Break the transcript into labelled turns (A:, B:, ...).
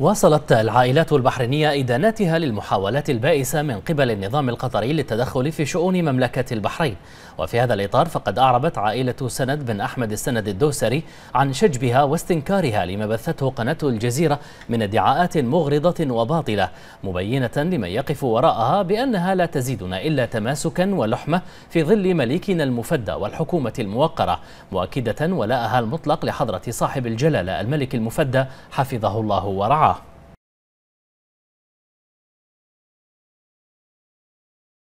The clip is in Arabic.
A: واصلت العائلات البحرينية إدانتها للمحاولات البائسة من قبل النظام القطري للتدخل في شؤون مملكة البحرين وفي هذا الإطار فقد أعربت عائلة سند بن أحمد السند الدوسري عن شجبها واستنكارها لما بثته قناة الجزيرة من ادعاءات مغرضة وباطلة مبينة لمن يقف وراءها بأنها لا تزيدنا إلا تماسكا ولحمة في ظل مليكنا المفدى والحكومة الموقرة مؤكدة ولاءها المطلق لحضرة صاحب الجلالة الملك المفدى حفظه الله ورعاه